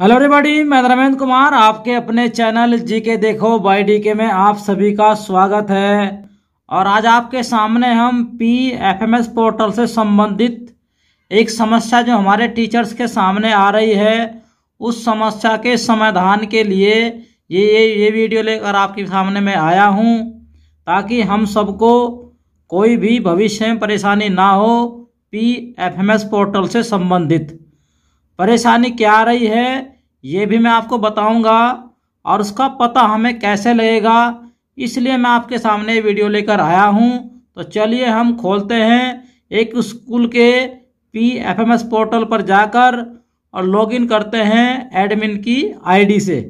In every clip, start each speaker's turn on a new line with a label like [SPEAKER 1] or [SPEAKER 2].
[SPEAKER 1] hello everybody मैं धर्मेंद्र कुमार आपके अपने चैनल जी के देखो बाई डी के में आप सभी का स्वागत है और आज आपके सामने हम P F M S portal से संबंधित एक समस्या जो हमारे टीचर्स के सामने आ रही है उस समस्या के समाधान के लिए ये ये ये वीडियो लेकर आपके सामने मैं आया हूँ ताकि हम सबको कोई भी भविष्य में परेशानी ना हो P F M S portal से संबंधित परेशानी क्या आ रही है ये भी मैं आपको बताऊंगा और उसका पता हमें कैसे लगेगा इसलिए मैं आपके सामने वीडियो लेकर आया हूं तो चलिए हम खोलते हैं एक स्कूल के P F M S portal पर जाकर और लॉगिन करते हैं एडमिन की आईडी से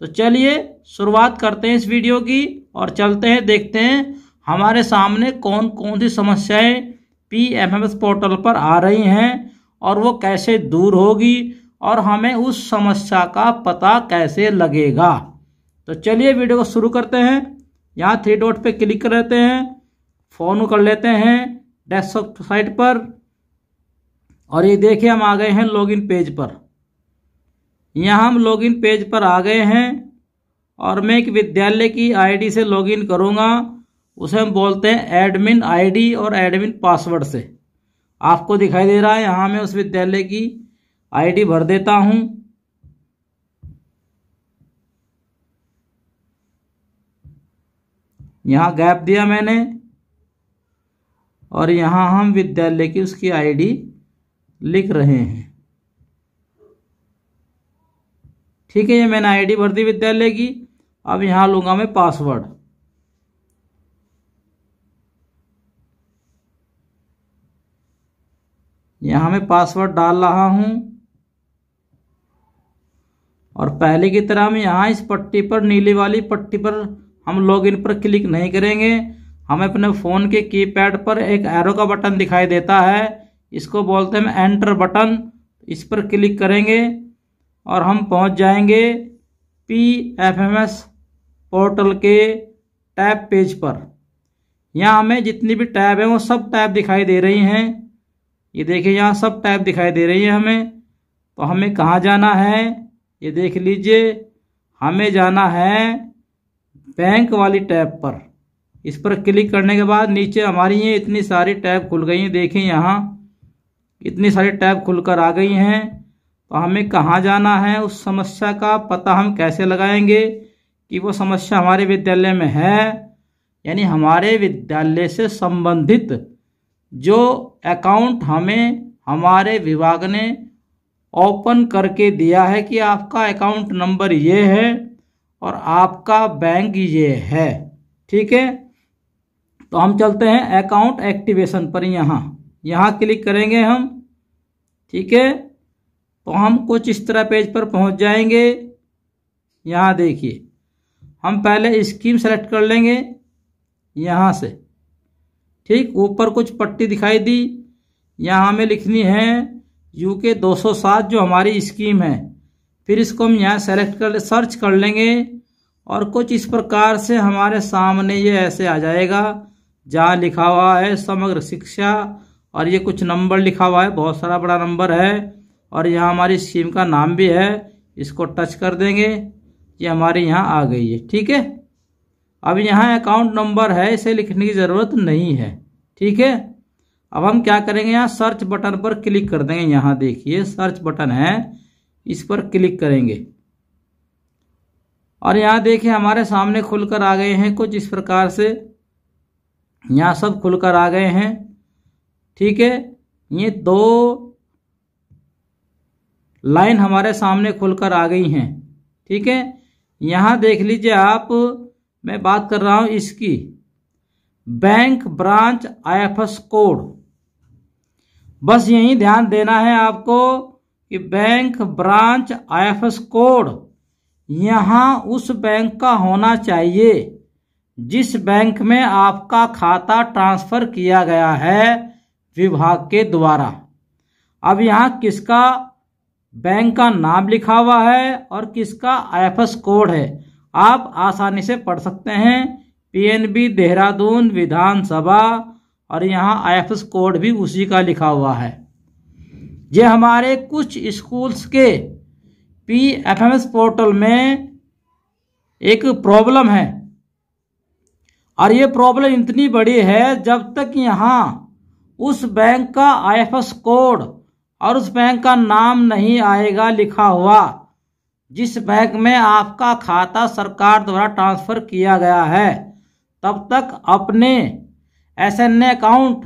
[SPEAKER 1] तो चलिए शुरुआत करते हैं इस वीडियो की और चलते हैं देखते हैं हमारे सामने कौन कौन सी समस्याएं P F M S portal पर आ रही हैं और वो कैसे दूर होगी और हमें उस समस्या का पता कैसे लगेगा तो चलिए वीडियो को शुरू करते हैं यहाँ थ्री डॉट पे क्लिक कर लेते हैं फ़ोन कर लेते हैं डेस्कटॉप साइट पर और ये देखिए हम आ गए हैं लॉगिन पेज पर यहाँ हम लॉगिन पेज पर आ गए हैं और मैं एक विद्यालय की आईडी से लॉगिन करूँगा उसे हम बोलते हैं एडमिन आईडी और एडमिन पासवर्ड से आपको दिखाई दे रहा है यहाँ मैं उस विद्यालय की आईडी भर देता हूँ यहाँ गैप दिया मैंने और यहाँ हम विद्यालय की उसकी आईडी लिख रहे हैं ठीक है ये मैंने आईडी भर दी विद्यालय की अब यहाँ लूँगा मैं पासवर्ड यहां मैं पासवर्ड डाल रहा हूं और पहले की तरह हम यहाँ इस पट्टी पर नीली वाली पट्टी पर हम लॉगिन पर क्लिक नहीं करेंगे हमें अपने फ़ोन के कीपैड पर एक एरो का बटन दिखाई देता है इसको बोलते हैं एंटर बटन इस पर क्लिक करेंगे और हम पहुंच जाएंगे P F M S portal के टैब पेज पर यहाँ हमें जितनी भी टैब हैं वो सब टैब दिखाई दे रही हैं ये देखिए यहाँ सब टाइप दिखाई दे रही है हमें तो हमें कहाँ जाना है ये देख लीजिए हमें जाना है बैंक वाली टैब पर इस पर क्लिक करने के बाद नीचे हमारी ये इतनी सारी टैब खुल गई हैं देखें यहाँ इतनी सारी टैब खुलकर आ गई हैं तो हमें कहाँ जाना है उस समस्या का पता हम कैसे लगाएंगे कि वो समस्या हमारे विद्यालय में है यानी हमारे विद्यालय से संबंधित जो अकाउंट हमें हमारे विभाग ने ओपन करके दिया है कि आपका अकाउंट नंबर ये है और आपका बैंक ये है ठीक है तो हम चलते हैं अकाउंट एक्टिवेशन पर यहाँ यहाँ क्लिक करेंगे हम ठीक है तो हम कुछ इस तरह पेज पर पहुँच जाएंगे यहाँ देखिए हम पहले स्कीम सेलेक्ट कर लेंगे यहाँ से ठीक ऊपर कुछ पट्टी दिखाई दी यहाँ हमें लिखनी है यू के दो जो हमारी स्कीम है फिर इसको हम यहाँ सेलेक्ट कर सर्च कर लेंगे और कुछ इस प्रकार से हमारे सामने ये ऐसे आ जाएगा जहाँ लिखा हुआ है समग्र शिक्षा और ये कुछ नंबर लिखा हुआ है बहुत सारा बड़ा नंबर है और यहाँ हमारी स्कीम का नाम भी है इसको टच कर देंगे ये हमारे यहाँ आ गई है ठीक है अब यहाँ अकाउंट नंबर है इसे लिखने की ज़रूरत नहीं है ठीक है अब हम क्या करेंगे यहाँ सर्च बटन पर क्लिक कर देंगे यहाँ देखिए सर्च बटन है इस पर क्लिक करेंगे और यहाँ देखिए हमारे सामने खुलकर आ गए हैं कुछ इस प्रकार से यहाँ सब खुलकर आ गए हैं ठीक है ये दो लाइन हमारे सामने खुलकर आ गई हैं ठीक है यहाँ देख लीजिए आप मैं बात कर रहा हूं इसकी बैंक ब्रांच आईएफएस कोड बस यही ध्यान देना है आपको कि बैंक ब्रांच आईएफएस कोड यहां उस बैंक का होना चाहिए जिस बैंक में आपका खाता ट्रांसफर किया गया है विभाग के द्वारा अब यहाँ किसका बैंक का नाम लिखा हुआ है और किसका आईएफएस कोड है आप आसानी से पढ़ सकते हैं पीएनबी देहरादून विधानसभा और यहाँ आई कोड भी उसी का लिखा हुआ है ये हमारे कुछ स्कूल्स के P F M S portal में एक प्रॉब्लम है और ये प्रॉब्लम इतनी बड़ी है जब तक यहाँ उस बैंक का आई कोड और उस बैंक का नाम नहीं आएगा लिखा हुआ जिस बैंक में आपका खाता सरकार द्वारा ट्रांसफर किया गया है तब तक अपने एस एन अकाउंट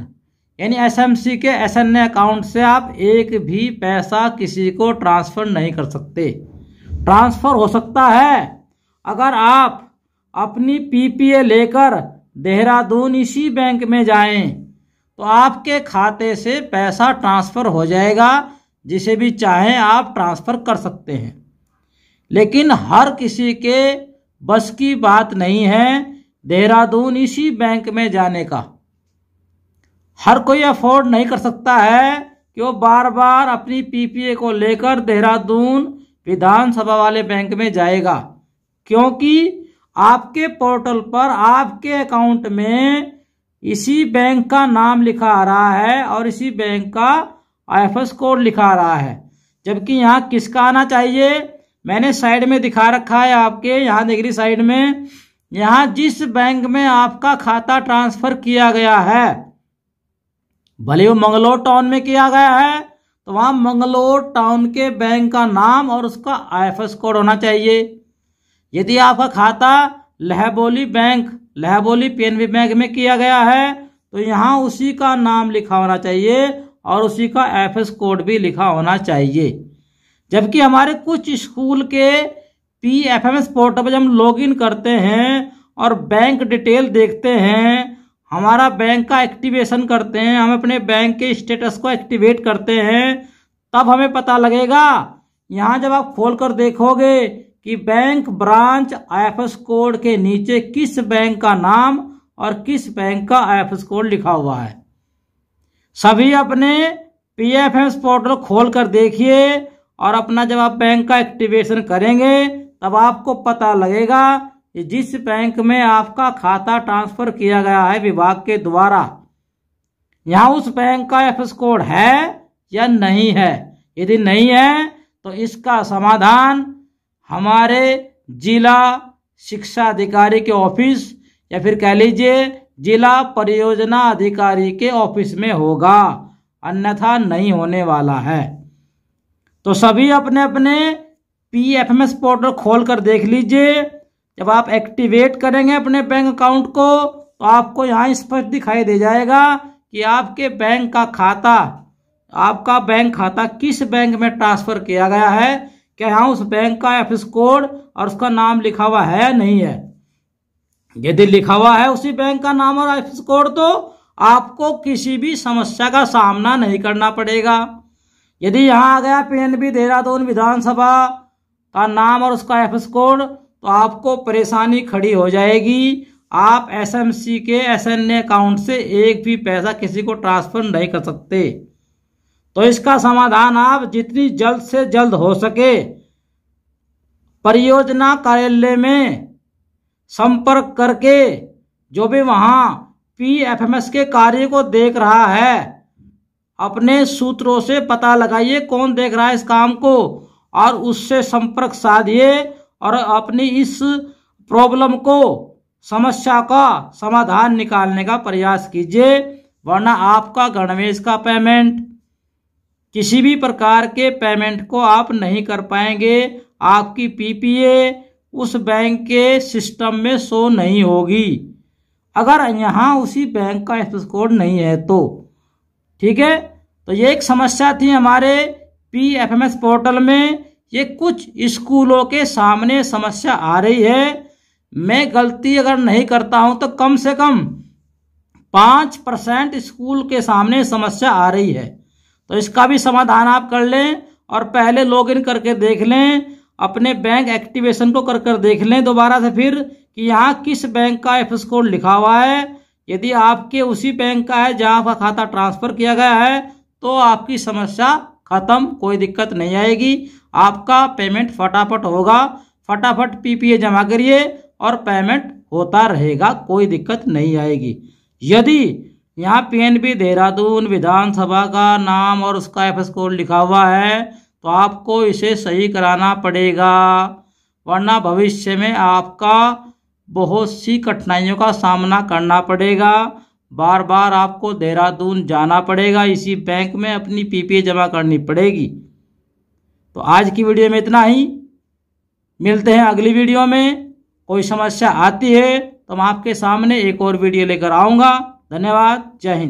[SPEAKER 1] यानी सी के एस एन अकाउंट से आप एक भी पैसा किसी को ट्रांसफर नहीं कर सकते ट्रांसफर हो सकता है अगर आप अपनी पीपीए लेकर देहरादून इसी बैंक में जाएं तो आपके खाते से पैसा ट्रांसफ़र हो जाएगा जिसे भी चाहें आप ट्रांसफ़र कर सकते हैं लेकिन हर किसी के बस की बात नहीं है देहरादून इसी बैंक में जाने का हर कोई अफोर्ड नहीं कर सकता है कि वो बार बार अपनी पीपीए को लेकर देहरादून विधानसभा वाले बैंक में जाएगा क्योंकि आपके पोर्टल पर आपके अकाउंट में इसी बैंक का नाम लिखा आ रहा है और इसी बैंक का आई कोड लिखा आ रहा है जबकि यहाँ किसका आना चाहिए मैंने साइड में दिखा रखा है आपके यहाँ देखिए साइड में यहाँ जिस बैंक में आपका खाता ट्रांसफर किया गया है भले वो मंगलोर टाउन में किया गया है तो वहां मंगलोर टाउन के बैंक का नाम और उसका आईएफएस कोड होना चाहिए यदि आपका खाता लहबोली बैंक लहबोली पीएनबी बैंक में किया गया है तो यहाँ उसी का नाम लिखा होना चाहिए और उसी का एफ कोड भी लिखा होना चाहिए जबकि हमारे कुछ स्कूल के P F M S portal पर जब हम लॉग इन करते हैं और बैंक डिटेल देखते हैं हमारा बैंक का एक्टिवेशन करते हैं हम अपने बैंक के स्टेटस को एक्टिवेट करते हैं तब हमें पता लगेगा यहाँ जब आप खोल कर देखोगे कि बैंक ब्रांच आई कोड के नीचे किस बैंक का नाम और किस बैंक का आई कोड लिखा हुआ है सभी अपने पी एफ पोर्टल खोल कर देखिए और अपना जब आप बैंक का एक्टिवेशन करेंगे तब आपको पता लगेगा जिस बैंक में आपका खाता ट्रांसफर किया गया है विभाग के द्वारा यहाँ उस बैंक का एफ कोड है या नहीं है यदि नहीं है तो इसका समाधान हमारे जिला शिक्षा अधिकारी के ऑफिस या फिर कह लीजिए जिला परियोजना अधिकारी के ऑफिस में होगा अन्यथा नहीं होने वाला है तो सभी अपने अपने P F M S portal खोल कर देख लीजिए जब आप एक्टिवेट करेंगे अपने बैंक अकाउंट को तो आपको यहाँ स्पष्ट दिखाई दे जाएगा कि आपके बैंक का खाता आपका बैंक खाता किस बैंक में ट्रांसफर किया गया है क्या यहाँ उस बैंक का एफ कोड और उसका नाम लिखा हुआ है नहीं है यदि लिखा हुआ है उसी बैंक का नाम और एफ कोड तो आपको किसी भी समस्या का सामना नहीं करना पड़ेगा यदि यहाँ आ गया पीएनबी देहरादून विधानसभा का नाम और उसका एफ कोड तो आपको परेशानी खड़ी हो जाएगी आप एसएमसी के एसएनए अकाउंट से एक भी पैसा किसी को ट्रांसफर नहीं कर सकते तो इसका समाधान आप जितनी जल्द से जल्द हो सके परियोजना कार्यालय में संपर्क करके जो भी वहाँ पीएफएमएस के कार्य को देख रहा है अपने सूत्रों से पता लगाइए कौन देख रहा है इस काम को और उससे संपर्क साधिए और अपनी इस प्रॉब्लम को समस्या का समाधान निकालने का प्रयास कीजिए वरना आपका गणवेश का पेमेंट किसी भी प्रकार के पेमेंट को आप नहीं कर पाएंगे आपकी पीपीए उस बैंक के सिस्टम में शो नहीं होगी अगर यहाँ उसी बैंक का एफ कोड नहीं है तो ठीक है तो ये एक समस्या थी हमारे P F M S portal में ये कुछ स्कूलों के सामने समस्या आ रही है मैं गलती अगर नहीं करता हूं तो कम से कम पाँच परसेंट स्कूल के सामने समस्या आ रही है तो इसका भी समाधान आप कर लें और पहले लॉग इन करके देख लें अपने बैंक एक्टिवेशन को कर कर देख लें दोबारा से फिर कि यहाँ किस बैंक का एफ कोड लिखा हुआ है यदि आपके उसी बैंक का है जहाँ आपका खाता ट्रांसफ़र किया गया है तो आपकी समस्या ख़त्म कोई दिक्कत नहीं आएगी आपका पेमेंट फटाफट होगा फटाफट पीपीए जमा करिए और पेमेंट होता रहेगा कोई दिक्कत नहीं आएगी यदि यहाँ पीएनबी देहरादून विधानसभा का नाम और उसका एफ कोड लिखा हुआ है तो आपको इसे सही कराना पड़ेगा वरना भविष्य में आपका बहुत सी कठिनाइयों का सामना करना पड़ेगा बार बार आपको देहरादून जाना पड़ेगा इसी बैंक में अपनी पीपीए जमा करनी पड़ेगी तो आज की वीडियो में इतना ही मिलते हैं अगली वीडियो में कोई समस्या आती है तो मैं आपके सामने एक और वीडियो लेकर आऊँगा धन्यवाद जय हिंद